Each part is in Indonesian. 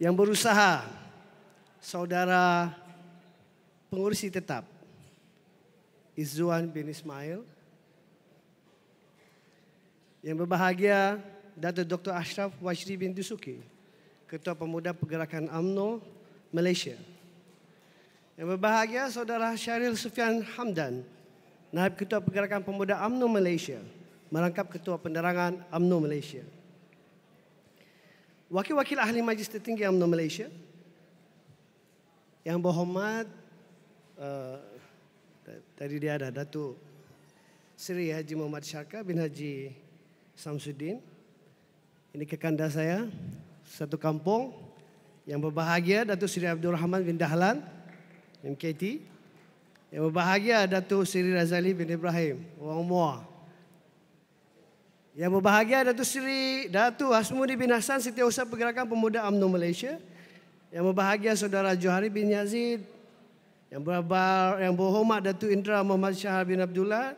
yang berusaha saudara pengurusi tetap Izzuan bin Ismail yang berbahagia Datuk Dr. Ashraf Wajri bin Dusuki Ketua Pemuda Pergerakan AMNO Malaysia yang berbahagia saudara Syaril Sufian Hamdan Naib Ketua Pergerakan Pemuda AMNO Malaysia merangkap Ketua Penderangan AMNO Malaysia Wakil-wakil ahli Majlis Tertinggi UMNO Malaysia yang berhormat uh, tadi dia ada Datuk Seri Haji Muhammad Syarka bin Haji Samsudin. Ini kekanda saya, satu kampung yang berbahagia Datuk Seri Abdul Rahman bin Dahlan MKT. Yang berbahagia Datuk Seri Razali bin Ibrahim, orang Muar. Yang berbahagia Datuk Seri Datu Hasmudi bin Hasan Setiausaha Pergerakan Pemuda UMNO Malaysia. Yang berbahagia Saudara Johari bin Yazid. Yang berbar, yang berhormat Datuk Indra Muhammad Syahar bin Abdullah.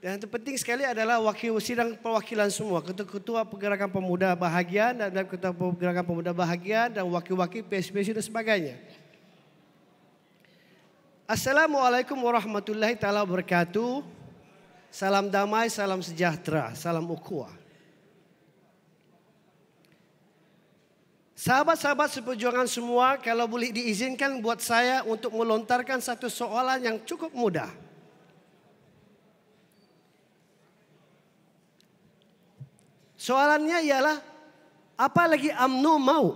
Dan yang terpenting sekali adalah wakil sidang perwakilan semua. Ketua-ketua Pergerakan Pemuda Bahagian dan, Ketua Pergerakan Pemuda Bahagian dan wakil-wakil PSPC dan sebagainya. Assalamualaikum warahmatullahi taala wabarakatuh. Salam damai, salam sejahtera, salam ukhuwah. Sahabat-sahabat seperjuangan semua, kalau boleh diizinkan buat saya untuk melontarkan satu soalan yang cukup mudah. Soalannya ialah, apa lagi UMNO mau?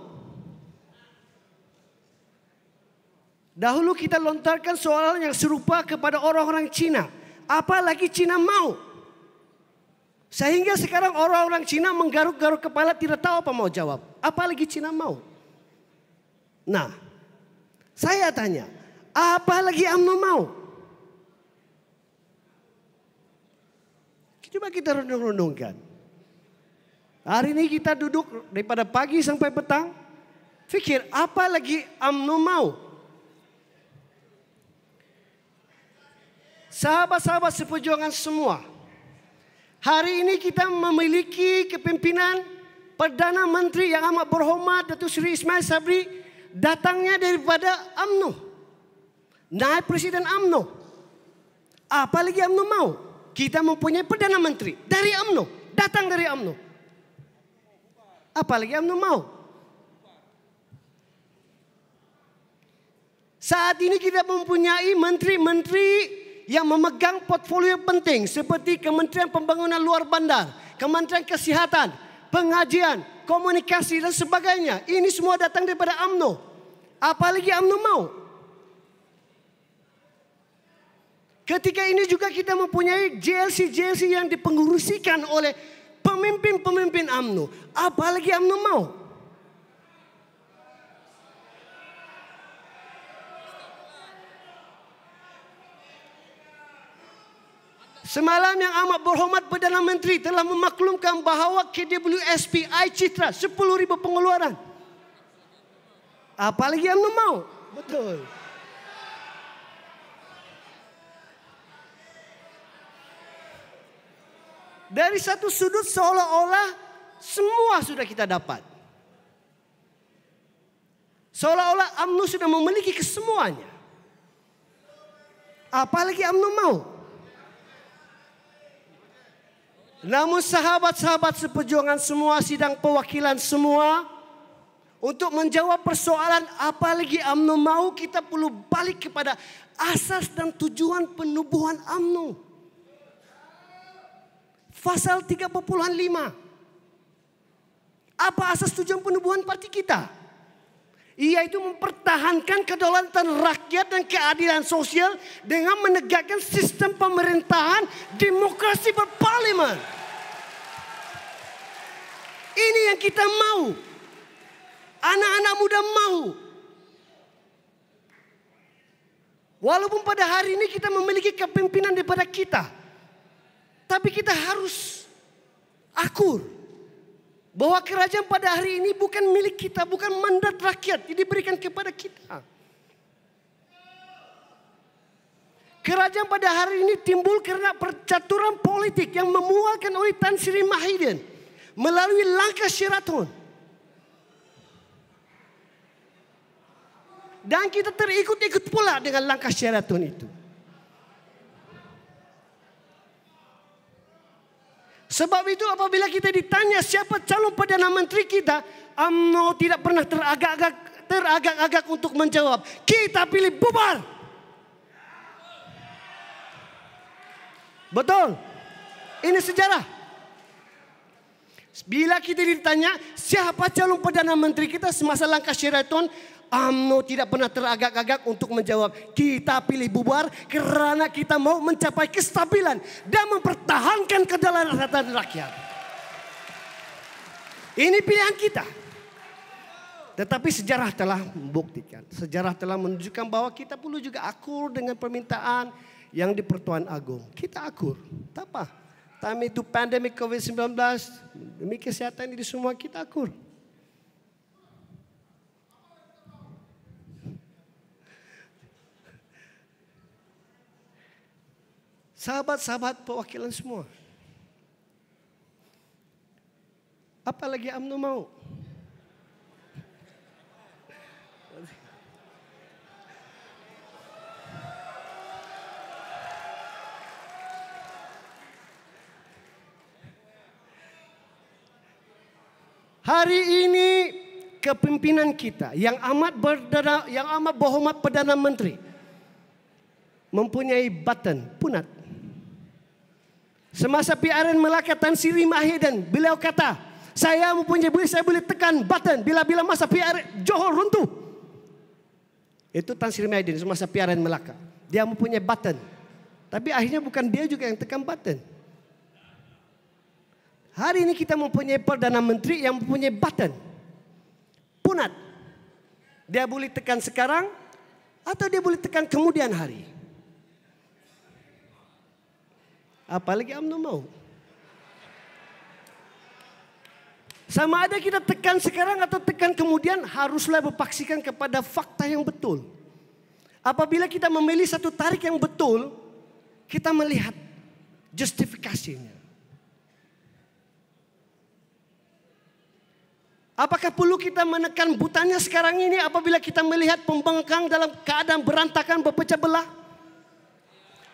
Dahulu kita lontarkan soalan yang serupa kepada orang-orang Cina. Apalagi Cina mau. Sehingga sekarang orang-orang Cina menggaruk-garuk kepala tidak tahu apa mau jawab. Apalagi Cina mau. Nah, saya tanya, apalagi AMNO mau? Coba kita renung-renungkan. Hari ini kita duduk daripada pagi sampai petang. Pikir apa lagi AMNO mau? sahabat-sahabat seperjuangan semua. Hari ini kita memiliki kepimpinan Perdana Menteri yang amat berhormat Datuk Seri Ismail Sabri datangnya daripada UMNO. Naib Presiden UMNO. Apalagi UMNO mau. Kita mempunyai Perdana Menteri dari UMNO. Datang dari UMNO. Apalagi UMNO mau. Saat ini kita mempunyai menteri-menteri yang memegang portfolio penting seperti Kementerian Pembangunan Luar Bandar, Kementerian Kesihatan, pengajian, komunikasi dan sebagainya. Ini semua datang daripada AMNO. Apalagi AMNO mau. Ketika ini juga kita mempunyai JLC-JLC yang dipengurusikan oleh pemimpin-pemimpin AMNO. Apalagi AMNO mau. Semalam yang amat berhormat Perdana Menteri telah memaklumkan bahawa KWSPI Citra 10,000 pengeluaran. Apalagi yang mau. Betul. Dari satu sudut seolah-olah semua sudah kita dapat. Seolah-olah UMNO sudah memiliki kesemuanya. Apalagi UMNO mau. Namun sahabat-sahabat seperjuangan semua sidang perwakilan semua untuk menjawab persoalan apalagi UMNO mau kita perlu balik kepada asas dan tujuan penubuhan AMNO. Pasal 3.5. Apa asas tujuan penubuhan parti kita? yaitu mempertahankan kedaulatan rakyat dan keadilan sosial dengan menegakkan sistem pemerintahan demokrasi berparlemen. Ini yang kita mau. Anak-anak muda mau. Walaupun pada hari ini kita memiliki kepemimpinan daripada kita. Tapi kita harus akur. bahwa kerajaan pada hari ini bukan milik kita, bukan mandat rakyat yang diberikan kepada kita. Kerajaan pada hari ini timbul karena percaturan politik yang memualkan oleh Tan Sri Mahidin melalui langkah Sheraton. Dan kita terikut-ikut pula dengan langkah Sheraton itu. Sebab itu apabila kita ditanya siapa calon Perdana Menteri kita, UMNO tidak pernah teragak-agak teragak-agak untuk menjawab. Kita pilih bubar. Betul. Ini sejarah. Bila kita ditanya siapa calon Perdana Menteri kita semasa langkah Sheraton, AMNO tidak pernah teragak-agak untuk menjawab. Kita pilih bubar karena kita mau mencapai kestabilan dan mempertahankan kedaulatan rakyat. Ini pilihan kita. Tetapi sejarah telah membuktikan. Sejarah telah menunjukkan bahwa kita perlu juga akur dengan permintaan yang di Pertuan Agung. Kita akur. Tak apa. Time itu pandemi COVID-19, demi kesehatan ini semua kita akur. Sahabat-sahabat perwakilan semua. apa lagi UMNO mau? Hari ini kepimpinan kita yang amat berdana, yang amat berhormat Perdana Menteri mempunyai button punat. Semasa PRN Melaka Tan Sri Siri Mahidan, beliau kata, saya mempunyai boleh saya boleh tekan button bila-bila masa PRN Johor runtuh. Itu Tan Sri Mahidin semasa PRN Melaka. Dia mempunyai button. Tapi akhirnya bukan dia juga yang tekan button. Hari ini kita mempunyai Perdana Menteri yang mempunyai button. Punat. Dia boleh tekan sekarang atau dia boleh tekan kemudian Hari. Apalagi AMNO mau. Sama ada kita tekan sekarang atau tekan kemudian haruslah berpaksikan kepada fakta yang betul. Apabila kita memilih satu tarik yang betul, kita melihat justifikasinya. Apakah perlu kita menekan butanya sekarang ini apabila kita melihat pembengkang dalam keadaan berantakan berpecah belah?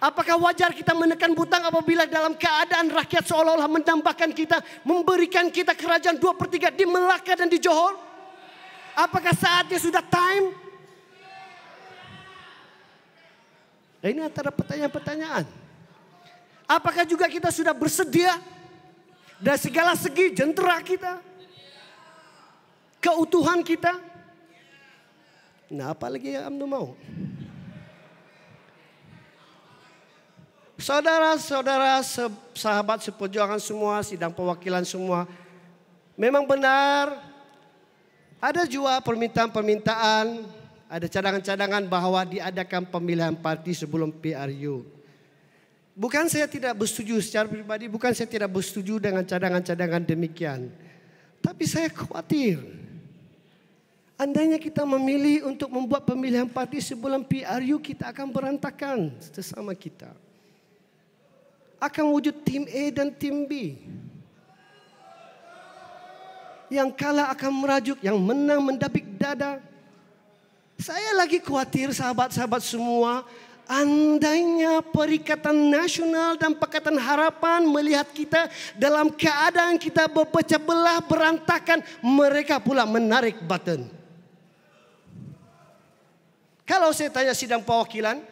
Apakah wajar kita menekan butang apabila dalam keadaan rakyat seolah-olah mendambakan kita, memberikan kita kerajaan dua per tiga di Melaka dan di Johor? Apakah saatnya sudah time? Nah, ini antara pertanyaan-pertanyaan. Apakah juga kita sudah bersedia dari segala segi jentera kita? Keutuhan kita? Nah apalagi yang Amno mau? Saudara-saudara sahabat seperjuangan semua, sidang perwakilan semua. Memang benar ada juga permintaan-permintaan, ada cadangan-cadangan bahwa diadakan pemilihan parti sebelum PRU. Bukan saya tidak bersetuju secara pribadi, bukan saya tidak bersetuju dengan cadangan-cadangan demikian. Tapi saya khawatir. Andainya kita memilih untuk membuat pemilihan parti sebelum PRU, kita akan berantakan sesama kita. akan wujud tim A dan tim B. Yang kalah akan merajuk, yang menang mendapik dada. Saya lagi khawatir sahabat-sahabat semua, andainya Perikatan Nasional dan Pakatan Harapan melihat kita dalam keadaan kita berpecah belah, berantakan, mereka pula menarik button. Kalau saya tanya sidang perwakilan,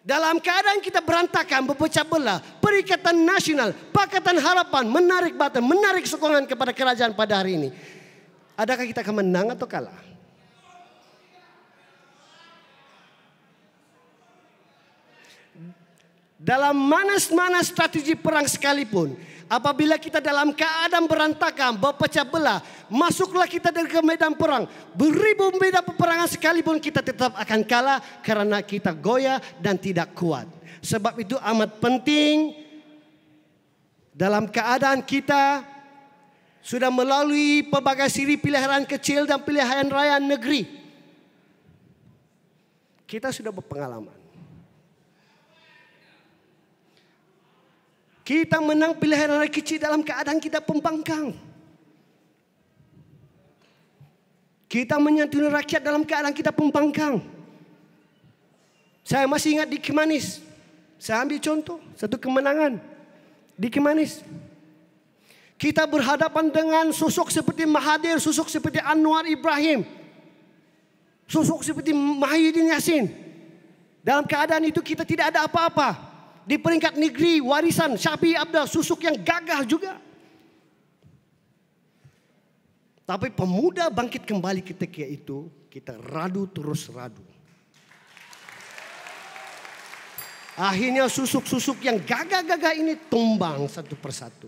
Dalam keadaan kita berantakan, berpecah belah, perikatan nasional, pakatan harapan, menarik batan, menarik sokongan kepada kerajaan pada hari ini. Adakah kita akan menang atau kalah? Dalam manas-manas strategi perang sekalipun, Apabila kita dalam keadaan berantakan, berpecah belah, masuklah kita dari ke medan perang. Beribu medan peperangan sekalipun kita tetap akan kalah karena kita goyah dan tidak kuat. Sebab itu amat penting dalam keadaan kita sudah melalui pelbagai siri pilihan kecil dan pilihan raya negeri. Kita sudah berpengalaman. Kita menang pilihan raya kecil dalam keadaan kita pembangkang. Kita menyantuni rakyat dalam keadaan kita pembangkang. Saya masih ingat di Kemanis. Saya ambil contoh, satu kemenangan. Di Kemanis. Kita berhadapan dengan sosok seperti Mahathir, sosok seperti Anwar Ibrahim. Sosok seperti Mahyudin Yasin. Dalam keadaan itu kita tidak ada apa-apa. Di peringkat negeri warisan Syafi Abdal Susuk yang gagah juga. Tapi pemuda bangkit kembali ketika itu kita radu terus radu. Akhirnya susuk-susuk yang gagah-gagah ini tumbang satu persatu.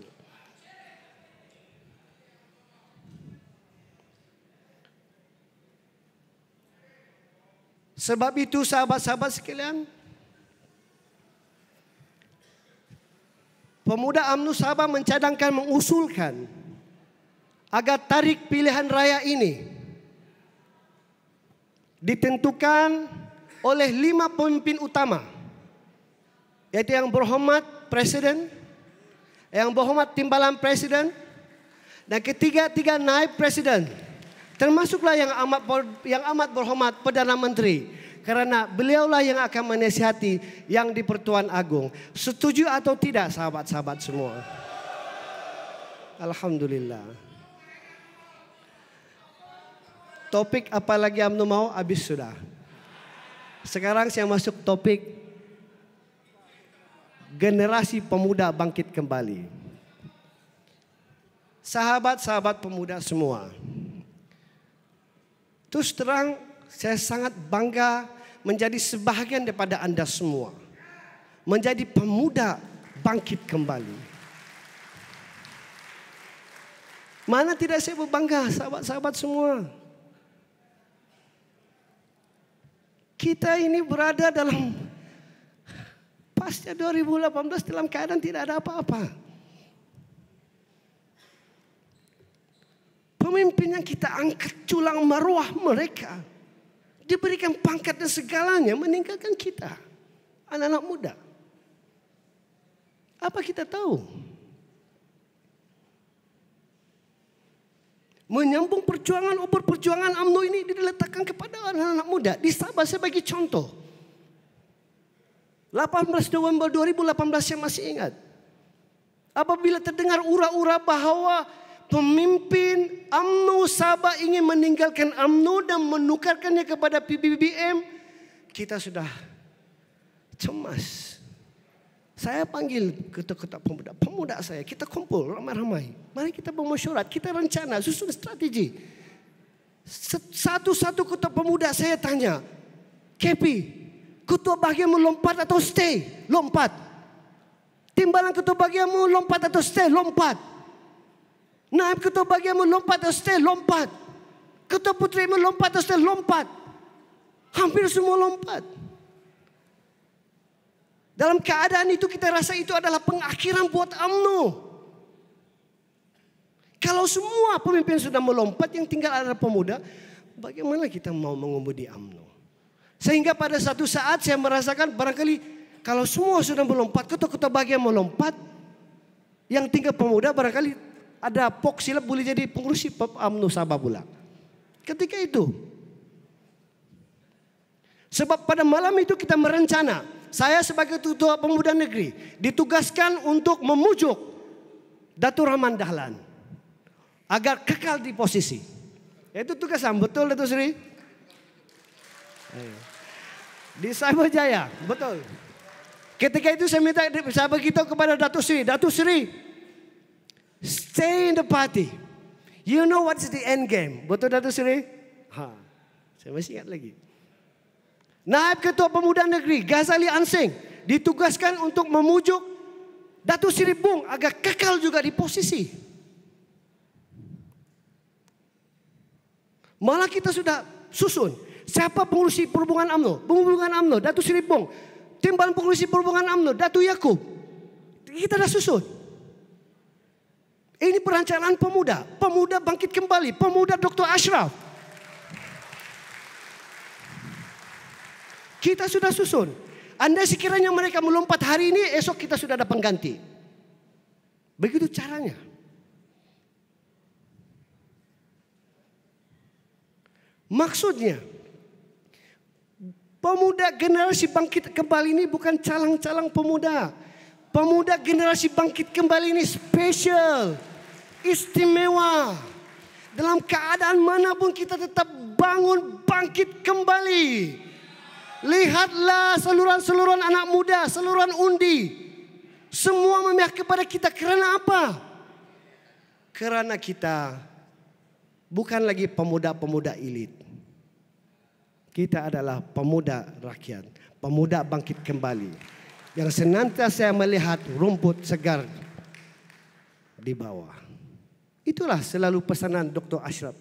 Sebab itu sahabat-sahabat sekalian, Pemuda AMNU Sabah mencadangkan mengusulkan agar tarik pilihan raya ini ditentukan oleh lima pemimpin utama yaitu yang berhormat presiden, yang berhormat timbalan presiden, dan ketiga-tiga naib presiden termasuklah yang amat yang amat berhormat perdana menteri karena beliaulah yang akan menasihati yang di pertuan agung. Setuju atau tidak sahabat-sahabat semua? Alhamdulillah. Topik apa lagi Amnu mau habis sudah. Sekarang saya masuk topik generasi pemuda bangkit kembali. Sahabat-sahabat pemuda semua. Terus terang saya sangat bangga menjadi sebahagian daripada Anda semua. Menjadi pemuda bangkit kembali. Mana tidak saya berbangga sahabat-sahabat semua. Kita ini berada dalam pasca 2018 dalam keadaan tidak ada apa-apa. Pemimpin yang kita angkat culang maruah mereka diberikan pangkat dan segalanya meninggalkan kita. Anak-anak muda. Apa kita tahu? Menyambung perjuangan, obor perjuangan UMNO ini diletakkan kepada anak-anak muda. Di Sabah saya bagi contoh. 18 November 2018 saya masih ingat. Apabila terdengar ura-ura bahwa pemimpin UMNO Sabah ingin meninggalkan UMNO dan menukarkannya kepada PBBM, kita sudah cemas. Saya panggil ketua-ketua pemuda, pemuda saya, kita kumpul ramai-ramai. Mari kita bermusyarat, kita rencana, susun strategi. Satu-satu ketua pemuda saya tanya, Kepi, ketua bahagian melompat atau stay? Lompat. Timbalan ketua bahagia mau lompat atau stay? Lompat. Nah, ketua bagian lompat dan stay lompat. Ketua putri lompat dan stay lompat. Hampir semua lompat. Dalam keadaan itu kita rasa itu adalah pengakhiran buat UMNO. Kalau semua pemimpin sudah melompat yang tinggal ada pemuda, bagaimana kita mau mengumudi UMNO? Sehingga pada satu saat saya merasakan barangkali kalau semua sudah melompat, ketua-ketua bagian melompat, yang tinggal pemuda barangkali ada pok silap boleh jadi pengurusi sipap amnu sabah pula. Ketika itu. Sebab pada malam itu kita merencana. Saya sebagai tutua pemuda negeri ditugaskan untuk memujuk Datuk Rahman Dahlan. Agar kekal di posisi. Itu tugas betul Datuk Sri? Iya. Di Cyberjaya, betul. Ketika itu saya minta saya begitu kepada Datuk Sri, Datuk Sri, Stay in the party. You know what's the end game. Betul Dato' Sri? Ha, saya masih ingat lagi. Naib Ketua Pemuda Negeri Ghazali Ansing ditugaskan untuk memujuk Datuk Sri Bung agar kekal juga di posisi. Malah kita sudah susun siapa pengurusi perhubungan AMNO, perhubungan AMNO, Datuk Sri Bung, timbalan pengurusi perhubungan AMNO, Datuk Yakub. Kita dah susun. Ini perancangan pemuda. Pemuda bangkit kembali. Pemuda Dr. Ashraf. Kita sudah susun. Anda sekiranya mereka melompat hari ini, esok kita sudah ada pengganti. Begitu caranya. Maksudnya, pemuda generasi bangkit kembali ini bukan calang-calang pemuda. Pemuda generasi bangkit kembali ini spesial istimewa. Dalam keadaan manapun kita tetap bangun bangkit kembali. Lihatlah seluruhan-seluruhan anak muda, seluruhan undi. Semua memihak kepada kita kerana apa? Kerana kita bukan lagi pemuda-pemuda elit. Kita adalah pemuda rakyat, pemuda bangkit kembali yang senantiasa melihat rumput segar di bawah. Itulah selalu pesanan Dr. Ashraf.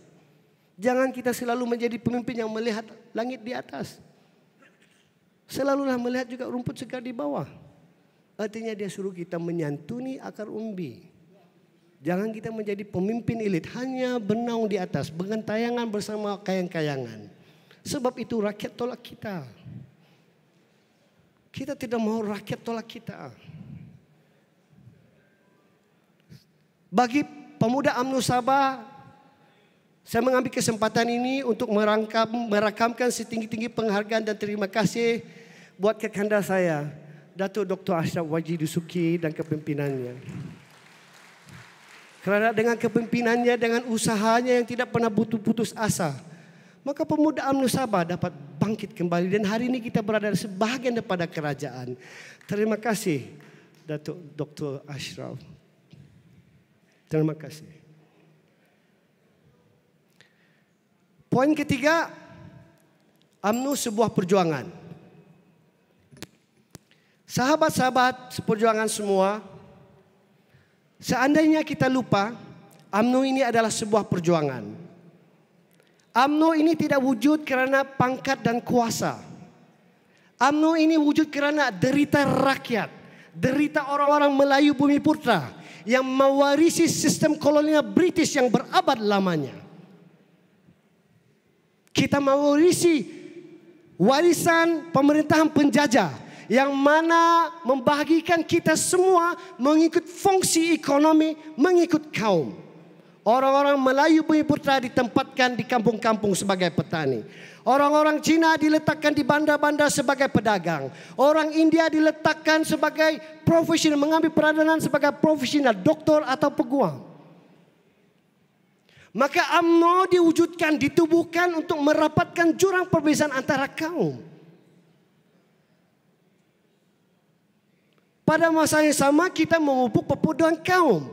Jangan kita selalu menjadi pemimpin yang melihat langit di atas. Selalulah melihat juga rumput segar di bawah. Artinya dia suruh kita menyantuni akar umbi. Jangan kita menjadi pemimpin elit hanya bernaung di atas, bergentayangan bersama kayang-kayangan. Sebab itu rakyat tolak kita. Kita tidak mau rakyat tolak kita. Bagi Pemuda Amnu Sabah, saya mengambil kesempatan ini untuk merangkap merakamkan setinggi-tinggi penghargaan dan terima kasih buat kekanda saya, Datuk Dr. Ashraf Wajid Dusuki dan kepemimpinannya. Kerana dengan kepemimpinannya, dengan usahanya yang tidak pernah putus asa, maka pemuda Amnu Sabah dapat bangkit kembali dan hari ini kita berada sebahagian daripada kerajaan. Terima kasih Datuk Dr. Ashraf. Terima kasih. Poin ketiga, UMNO sebuah perjuangan. Sahabat-sahabat seperjuangan semua, seandainya kita lupa, UMNO ini adalah sebuah perjuangan. UMNO ini tidak wujud karena pangkat dan kuasa. UMNO ini wujud karena derita rakyat, derita orang-orang Melayu Bumi Putra, yang mewarisi sistem kolonial British yang berabad lamanya. Kita mewarisi warisan pemerintahan penjajah yang mana membahagikan kita semua mengikut fungsi ekonomi, mengikut kaum. Orang-orang Melayu putra ditempatkan di kampung-kampung sebagai petani. Orang-orang Cina diletakkan di bandar-bandar sebagai pedagang. Orang India diletakkan sebagai profesional, mengambil peradangan sebagai profesional, doktor atau peguam. Maka AMNO diwujudkan, ditubuhkan untuk merapatkan jurang perbezaan antara kaum. Pada masa yang sama kita memupuk pepedoan kaum.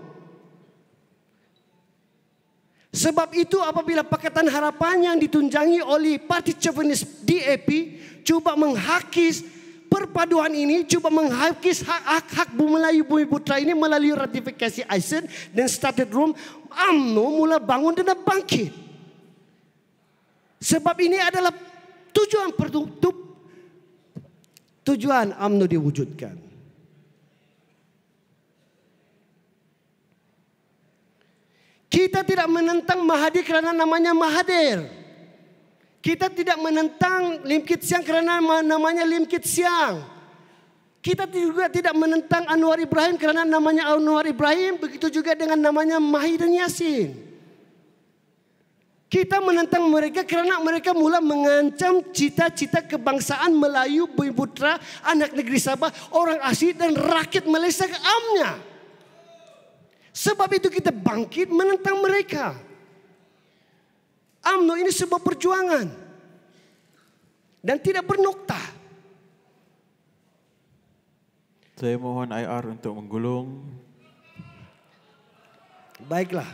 Sebab itu apabila paketan Harapan yang ditunjangi oleh Parti Chauvinist DAP cuba menghakis perpaduan ini, cuba menghakis hak-hak bumi Melayu bumi putra ini melalui ratifikasi ISIN e dan started room, UMNO mula bangun dan bangkit. Sebab ini adalah tujuan pertutup tujuan UMNO diwujudkan. Kita tidak menentang Mahathir kerana namanya Mahathir. Kita tidak menentang Lim Kit Siang kerana namanya Lim Kit Siang. Kita juga tidak menentang Anwar Ibrahim kerana namanya Anwar Ibrahim, begitu juga dengan namanya Mahi Yasin. Kita menentang mereka kerana mereka mula mengancam cita-cita kebangsaan Melayu, Bumi Putra, anak negeri Sabah, orang asli dan rakyat Malaysia keamnya. Sebab itu kita bangkit menentang mereka. AMNO ini sebuah perjuangan. Dan tidak bernokta. Saya mohon IR untuk menggulung. Baiklah.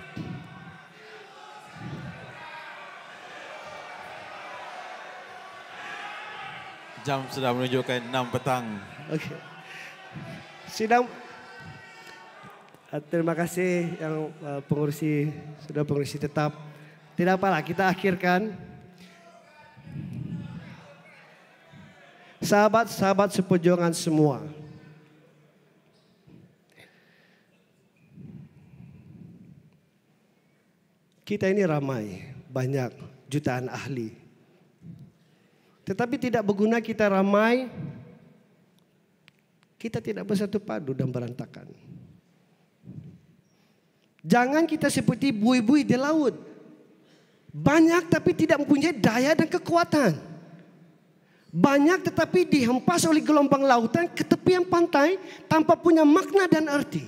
Jam sudah menunjukkan 6 petang. Oke. Okay. Sidang Eh, terima kasih yang uh, pengurusi sudah pengurusi tetap. Tidak apalah kita akhirkan. Sahabat-sahabat seperjuangan semua. Kita ini ramai, banyak jutaan ahli. Tetapi tidak berguna kita ramai, kita tidak bersatu padu dan berantakan. Jangan kita seperti buih-buih di laut. Banyak tapi tidak mempunyai daya dan kekuatan. Banyak tetapi dihempas oleh gelombang lautan ke tepian pantai tanpa punya makna dan arti.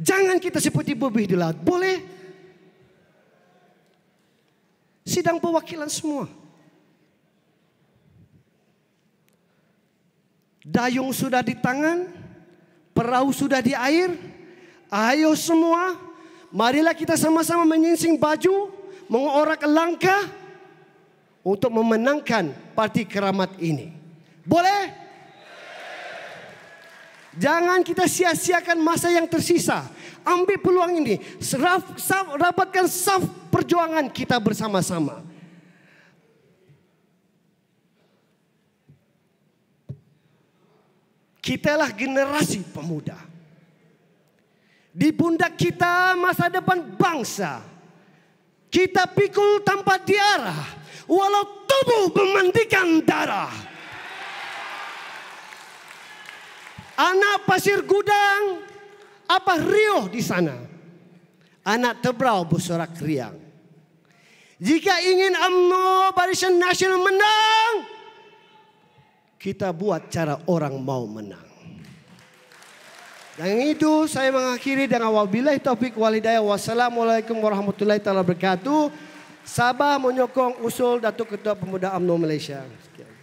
Jangan kita seperti buih di laut. Boleh. Sidang perwakilan semua. Dayung sudah di tangan, perahu sudah di air. Ayo semua Marilah kita sama-sama menyingsing baju, mengorak langkah untuk memenangkan parti keramat ini. Boleh? Jangan kita sia-siakan masa yang tersisa. Ambil peluang ini. Seraf, saf, rapatkan saf perjuangan kita bersama-sama. Kitalah generasi pemuda di pundak kita masa depan bangsa. Kita pikul tanpa diarah. Walau tubuh memandikan darah. Anak pasir gudang. Apa riuh di sana. Anak tebrau bersorak riang. Jika ingin UMNO Barisan Nasional menang. Kita buat cara orang mau menang. Dengan itu saya mengakhiri dengan wabillahi taufik walhidayah. Wassalamualaikum warahmatullahi taala wabarakatuh. Sabah menyokong usul Datuk Ketua Pemuda UMNO Malaysia. Sekian.